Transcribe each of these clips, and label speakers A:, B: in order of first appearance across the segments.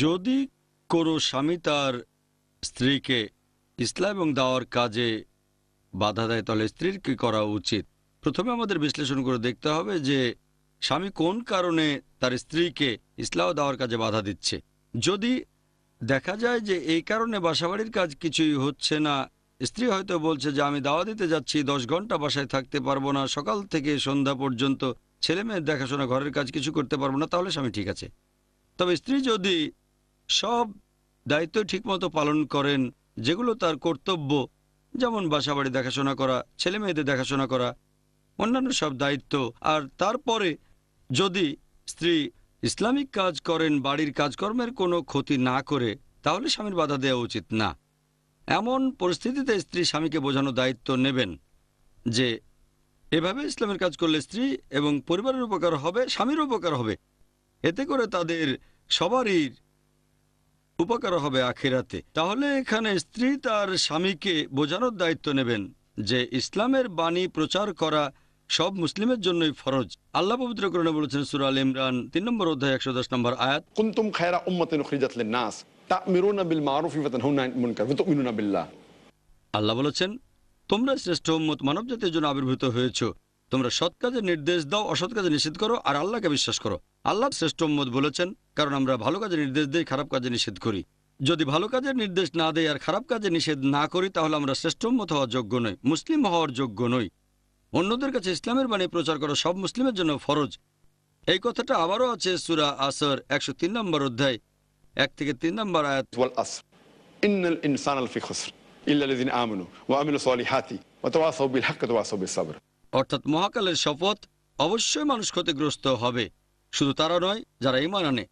A: যদি কোনো স্বামী তার স্ত্রীকে ইসলাম এবং দাওয়ার কাজে বাধা দেয় তাহলে স্ত্রীর কি করা উচিত প্রথমে আমাদের বিশ্লেষণ করে দেখতে হবে যে স্বামী কোন কারণে তার স্ত্রীকে ইসলাম দাওয়ার কাজে বাধা দিচ্ছে যদি দেখা যায় যে এই কারণে বাসাবাড়ির কাজ কিছুই হচ্ছে না স্ত্রী হয়তো বলছে যে আমি দাওয়া দিতে যাচ্ছি দশ ঘন্টা বাসায় থাকতে পারবো না সকাল থেকে সন্ধ্যা পর্যন্ত ছেলে মেয়ের দেখাশোনা ঘরের কাজ কিছু করতে পারবো না তাহলে স্বামী ঠিক আছে তবে স্ত্রী যদি সব দায়িত্ব ঠিকমতো পালন করেন যেগুলো তার কর্তব্য যেমন বাসাবাড়ি দেখাশোনা করা ছেলে মেয়েদের দেখাশোনা করা অন্যান্য সব দায়িত্ব আর তারপরে যদি স্ত্রী ইসলামিক কাজ করেন বাড়ির কাজকর্মের কোনো ক্ষতি না করে তাহলে স্বামীর বাধা দেওয়া উচিত না এমন পরিস্থিতিতে স্ত্রী স্বামীকে বোঝানো দায়িত্ব নেবেন যে এভাবে ইসলামের কাজ করলে স্ত্রী এবং পরিবারের উপকার হবে স্বামীর উপকার হবে এতে করে তাদের সবারই উপকার হবে আখিরাতে তাহলে এখানে স্ত্রী তার স্বামীকে বোঝানোর দায়িত্ব নেবেন যে ইসলামের বাণী প্রচার করা সব মুসলিমের জন্যই ফরজ আল্লাহ পবিত্র করণে বলেছেন সুরা আল ইমরান তিন নম্বর অধ্যায় একশো দশ নম্বর আয়াত কুন্তুম খায়রা উম্মতেন খিজাতলেন নাস তামিরুনা বিল মারুফ ইফাতান হুনাইন মুনকার তুমিনুনা বিল্লাহ আল্লাহ বলেছেন তোমরা শ্রেষ্ঠ উম্মত মানব জাতির জন্য আবির্ভূত হয়েছো তোমরা সৎ কাজে নির্দেশ দাও অসৎ কাজে নিষেধ করো আর আল্লাহকে বিশ্বাস করো আল্লাহ শ্রেষ্ঠ উম্মত বলেছেন কারণ আমরা ভালো কাজের নির্দেশ দিই খারাপ কাজে নিষেধ করি যদি ভালো কাজের নির্দেশ না দেয় আর খারাপ কাজে নিষেধ না করি তাহলে আমরা শ্রেষ্ঠম্মত হওয়ার যোগ্য নই মুসলিম হওয়ার যোগ্য নই অন্যদের কাছে ইসলামের বাণী প্রচার করা সব মুসলিমের জন্য ফরজ এই কথাটা আবারও আছে সুরা আসর একশো তিন নম্বর অধ্যায় এক থেকে তিন নম্বর আয়াত অর্থাৎ মহাকালের শপথ অবশ্যই মানুষ ক্ষতিগ্রস্ত হবে শুধু তারা নয় যারা ইমান আনে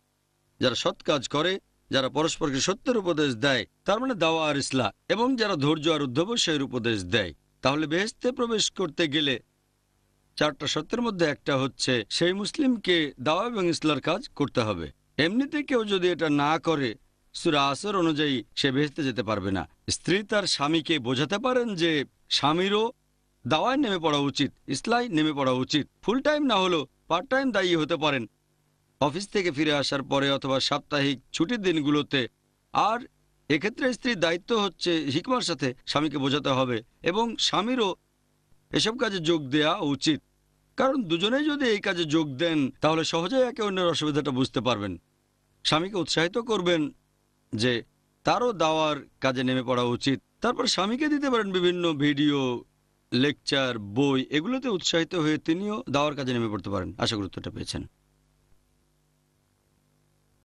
A: যারা সৎ কাজ করে যারা পরস্পরকে সত্যের উপদেশ দেয় তার মানে দাওয়া আর ইসলা এবং যারা ধৈর্য আর অধ্যবসায়ের উপদেশ দেয় তাহলে বেহেস্তে প্রবেশ করতে গেলে চারটা সত্যের মধ্যে একটা হচ্ছে সেই মুসলিমকে দাওয়া এবং ইসলার কাজ করতে হবে এমনিতে কেউ যদি এটা না করে সুরা আসর অনুযায়ী সে বেহেস্তে যেতে পারবে না স্ত্রী তার স্বামীকে বোঝাতে পারেন যে স্বামীরও দাওয়ায় নেমে পড়া উচিত ইসলাই নেমে পড়া উচিত ফুল টাইম না হলেও পার্ট টাইম দায়ী হতে পারেন অফিস থেকে ফিরে আসার পরে অথবা সাপ্তাহিক ছুটির দিনগুলোতে আর এক্ষেত্রে স্ত্রীর দায়িত্ব হচ্ছে হিকমার সাথে স্বামীকে বোঝাতে হবে এবং স্বামীরও এসব কাজে যোগ দেয়া উচিত কারণ দুজনেই যদি এই কাজে যোগ দেন তাহলে সহজেই একে অন্যের অসুবিধাটা বুঝতে পারবেন স্বামীকে উৎসাহিত করবেন যে তারও দাওয়ার কাজে নেমে পড়া উচিত তারপর স্বামীকে দিতে পারেন বিভিন্ন ভিডিও লেকচার বই এগুলোতে উৎসাহিত হয়ে তিনিও দাওয়ার কাজে নেমে পড়তে পারেন আশা গুরুত্বটা পেয়েছেন